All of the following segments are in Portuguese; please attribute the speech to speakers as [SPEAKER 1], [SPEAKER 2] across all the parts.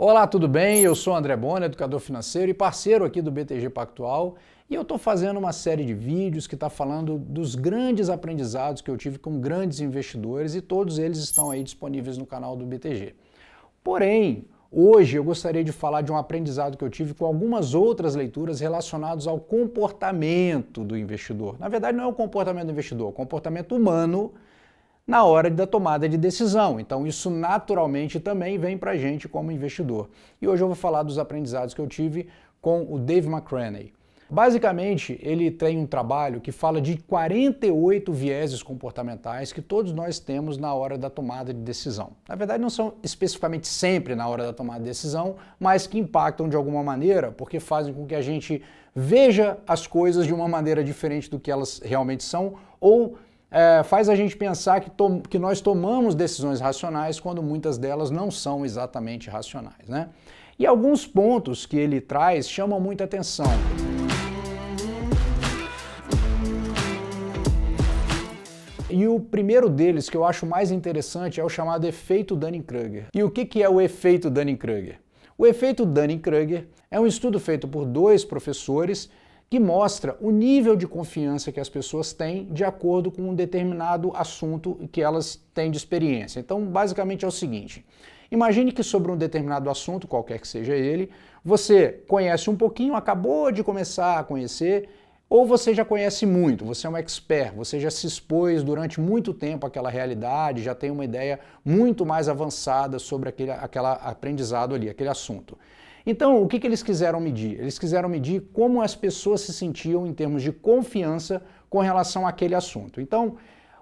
[SPEAKER 1] Olá, tudo bem? Eu sou André Boni, educador financeiro e parceiro aqui do BTG Pactual, e eu estou fazendo uma série de vídeos que está falando dos grandes aprendizados que eu tive com grandes investidores e todos eles estão aí disponíveis no canal do BTG. Porém, hoje eu gostaria de falar de um aprendizado que eu tive com algumas outras leituras relacionadas ao comportamento do investidor. Na verdade, não é o comportamento do investidor, é o comportamento humano na hora da tomada de decisão. Então, isso naturalmente também vem para a gente como investidor. E hoje eu vou falar dos aprendizados que eu tive com o Dave McCraney. Basicamente, ele tem um trabalho que fala de 48 vieses comportamentais que todos nós temos na hora da tomada de decisão. Na verdade, não são especificamente sempre na hora da tomada de decisão, mas que impactam de alguma maneira, porque fazem com que a gente veja as coisas de uma maneira diferente do que elas realmente são ou é, faz a gente pensar que, que nós tomamos decisões racionais quando muitas delas não são exatamente racionais. Né? E alguns pontos que ele traz chamam muita atenção. E o primeiro deles, que eu acho mais interessante, é o chamado efeito Dunning-Kruger. E o que, que é o efeito Dunning-Kruger? O efeito Dunning-Kruger é um estudo feito por dois professores que mostra o nível de confiança que as pessoas têm de acordo com um determinado assunto que elas têm de experiência. Então, basicamente é o seguinte: imagine que sobre um determinado assunto, qualquer que seja ele, você conhece um pouquinho, acabou de começar a conhecer, ou você já conhece muito, você é um expert, você já se expôs durante muito tempo àquela realidade, já tem uma ideia muito mais avançada sobre aquele aquela aprendizado ali, aquele assunto. Então, o que, que eles quiseram medir? Eles quiseram medir como as pessoas se sentiam em termos de confiança com relação àquele assunto. Então,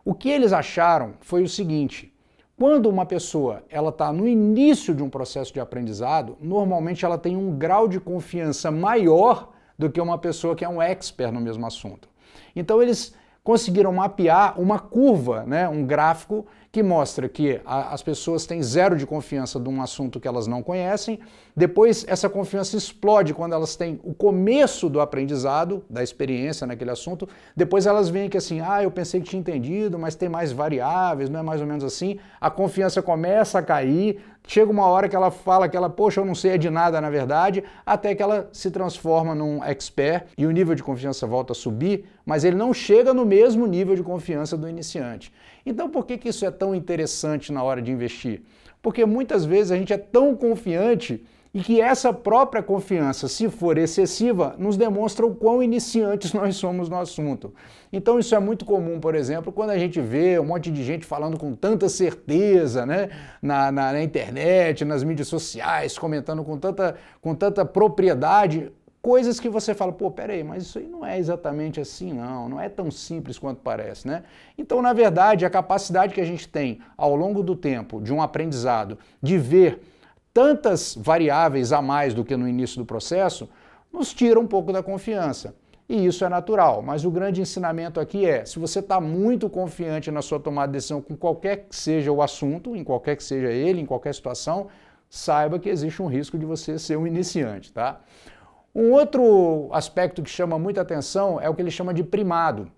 [SPEAKER 1] o que eles acharam foi o seguinte: quando uma pessoa ela está no início de um processo de aprendizado, normalmente ela tem um grau de confiança maior do que uma pessoa que é um expert no mesmo assunto. Então eles conseguiram mapear uma curva, né, um gráfico que mostra que a, as pessoas têm zero de confiança de um assunto que elas não conhecem, depois essa confiança explode quando elas têm o começo do aprendizado, da experiência naquele assunto, depois elas veem que assim, ah, eu pensei que tinha entendido, mas tem mais variáveis, não é mais ou menos assim, a confiança começa a cair, Chega uma hora que ela fala que ela, poxa, eu não sei de nada na verdade, até que ela se transforma num expert e o nível de confiança volta a subir, mas ele não chega no mesmo nível de confiança do iniciante. Então, por que, que isso é tão interessante na hora de investir? Porque muitas vezes a gente é tão confiante e que essa própria confiança, se for excessiva, nos demonstra o quão iniciantes nós somos no assunto. Então isso é muito comum, por exemplo, quando a gente vê um monte de gente falando com tanta certeza né, na, na, na internet, nas mídias sociais, comentando com tanta, com tanta propriedade, coisas que você fala, pô, peraí, mas isso aí não é exatamente assim, não, não é tão simples quanto parece, né? Então, na verdade, a capacidade que a gente tem ao longo do tempo de um aprendizado de ver tantas variáveis a mais do que no início do processo, nos tira um pouco da confiança. E isso é natural, mas o grande ensinamento aqui é: se você está muito confiante na sua tomada de decisão com qualquer que seja o assunto, em qualquer que seja ele, em qualquer situação, saiba que existe um risco de você ser um iniciante, tá? Um outro aspecto que chama muita atenção é o que ele chama de primado.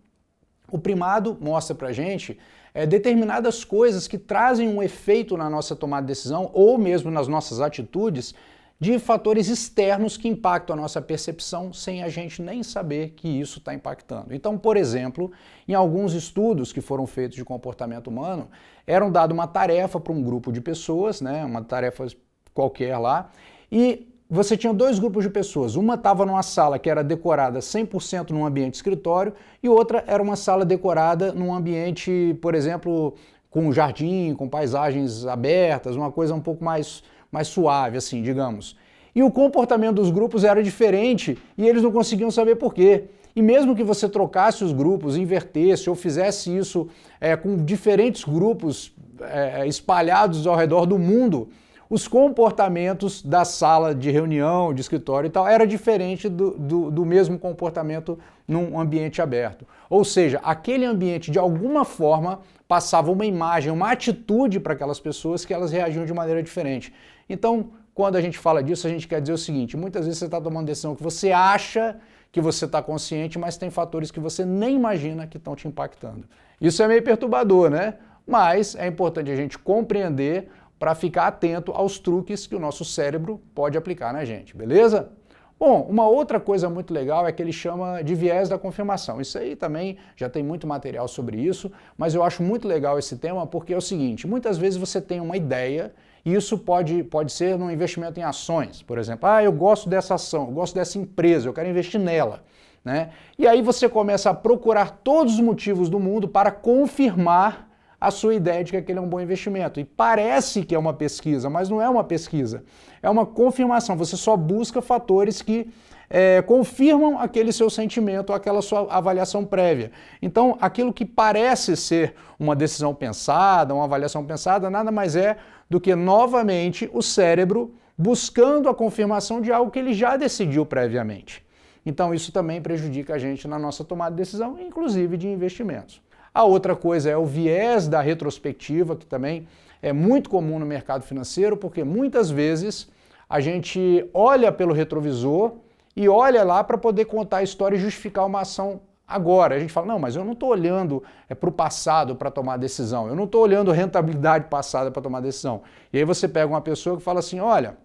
[SPEAKER 1] O primado mostra pra gente é, determinadas coisas que trazem um efeito na nossa tomada de decisão ou mesmo nas nossas atitudes de fatores externos que impactam a nossa percepção sem a gente nem saber que isso está impactando. Então, por exemplo, em alguns estudos que foram feitos de comportamento humano, eram dado uma tarefa para um grupo de pessoas, né, uma tarefa qualquer lá, e você tinha dois grupos de pessoas. Uma estava numa sala que era decorada 100% num ambiente escritório e outra era uma sala decorada num ambiente, por exemplo, com jardim, com paisagens abertas, uma coisa um pouco mais, mais suave, assim, digamos. E o comportamento dos grupos era diferente e eles não conseguiam saber por quê. E mesmo que você trocasse os grupos, invertesse ou fizesse isso é, com diferentes grupos é, espalhados ao redor do mundo, os comportamentos da sala de reunião, de escritório e tal, era diferente do, do, do, mesmo comportamento num ambiente aberto. Ou seja, aquele ambiente, de alguma forma, passava uma imagem, uma atitude para aquelas pessoas que elas reagiam de maneira diferente. Então, quando a gente fala disso, a gente quer dizer o seguinte: muitas vezes você está tomando decisão que você acha que você está consciente, mas tem fatores que você nem imagina que estão te impactando. Isso é meio perturbador, né? Mas é importante a gente compreender para ficar atento aos truques que o nosso cérebro pode aplicar na gente, beleza? Bom, uma outra coisa muito legal é que ele chama de viés da confirmação. Isso aí também já tem muito material sobre isso, mas eu acho muito legal esse tema porque é o seguinte: muitas vezes você tem uma ideia e isso pode, pode ser num investimento em ações, por exemplo. Ah, eu gosto dessa ação, eu gosto dessa empresa, eu quero investir nela. Né? E aí você começa a procurar todos os motivos do mundo para confirmar a sua ideia de que aquele é um bom investimento. E parece que é uma pesquisa, mas não é uma pesquisa. É uma confirmação. Você só busca fatores que é, confirmam aquele seu sentimento, aquela sua avaliação prévia. Então, aquilo que parece ser uma decisão pensada, uma avaliação pensada, nada mais é do que novamente o cérebro buscando a confirmação de algo que ele já decidiu previamente. Então, isso também prejudica a gente na nossa tomada de decisão, inclusive de investimentos. A outra coisa é o viés da retrospectiva, que também é muito comum no mercado financeiro, porque muitas vezes a gente olha pelo retrovisor e olha lá para poder contar a história e justificar uma ação agora. A gente fala, não, mas eu não estou olhando é, para o passado para tomar decisão, eu não estou olhando rentabilidade passada para tomar decisão. E aí você pega uma pessoa que fala assim, olha,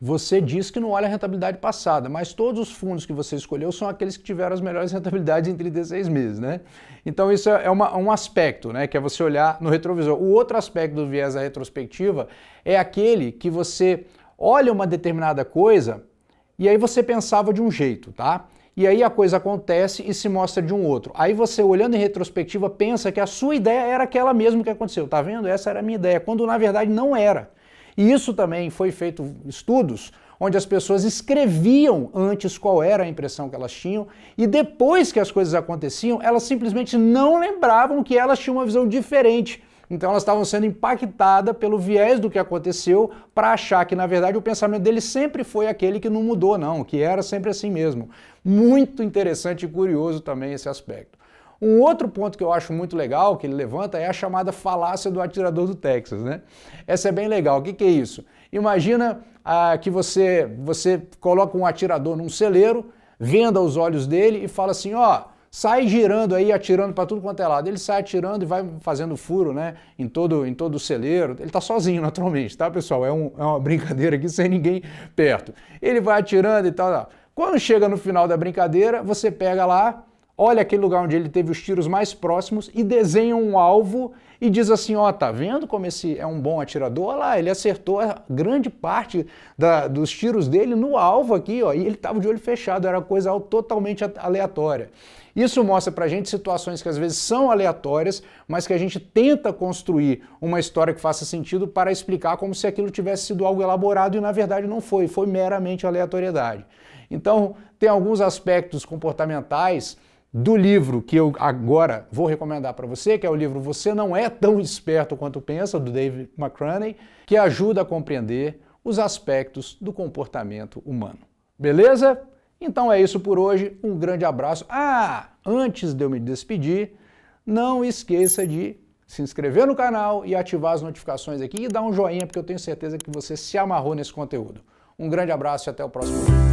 [SPEAKER 1] você diz que não olha a rentabilidade passada, mas todos os fundos que você escolheu são aqueles que tiveram as melhores rentabilidades em 36 meses, né? Então isso é uma, um aspecto, né? Que é você olhar no retrovisor. O outro aspecto do viés da retrospectiva é aquele que você olha uma determinada coisa e aí você pensava de um jeito, tá? E aí a coisa acontece e se mostra de um outro. Aí você, olhando em retrospectiva, pensa que a sua ideia era aquela mesmo que aconteceu. Tá vendo? Essa era a minha ideia, quando na verdade não era. E isso também foi feito estudos onde as pessoas escreviam antes qual era a impressão que elas tinham e depois que as coisas aconteciam, elas simplesmente não lembravam que elas tinham uma visão diferente. Então elas estavam sendo impactadas pelo viés do que aconteceu para achar que, na verdade, o pensamento dele sempre foi aquele que não mudou, não, que era sempre assim mesmo. Muito interessante e curioso também esse aspecto. Um outro ponto que eu acho muito legal que ele levanta é a chamada falácia do atirador do Texas, né? Essa é bem legal. O que, que é isso? Imagina ah, que você, você coloca um atirador num celeiro, venda os olhos dele e fala assim, ó... sai girando aí, atirando para tudo quanto é lado. Ele sai atirando e vai fazendo furo, né? Em todo, em todo o celeiro. Ele está sozinho, naturalmente, tá, pessoal? É, um, é, uma brincadeira aqui sem ninguém perto. Ele vai atirando e tal, tal. Quando chega no final da brincadeira, você pega lá, olha aquele lugar onde ele teve os tiros mais próximos e desenha um alvo e diz assim, ó, oh, tá vendo como esse é um bom atirador? Olha lá, ele acertou a grande parte da, dos tiros dele no alvo aqui, ó, e ele tava de olho fechado, era coisa totalmente aleatória. Isso mostra pra gente situações que às vezes são aleatórias, mas que a gente tenta construir uma história que faça sentido para explicar como se aquilo tivesse sido algo elaborado e na verdade não foi, foi meramente aleatoriedade. Então, tem alguns aspectos comportamentais do livro que eu agora vou recomendar para você, que é o livro Você Não É Tão Esperto Quanto Pensa, do David McCraney, que ajuda a compreender os aspectos do comportamento humano. Beleza? Então é isso por hoje. Um grande abraço. Ah, antes de eu me despedir, não esqueça de se inscrever no canal e ativar as notificações aqui e dar um joinha, porque eu tenho certeza que você se amarrou nesse conteúdo. Um grande abraço e até o próximo vídeo.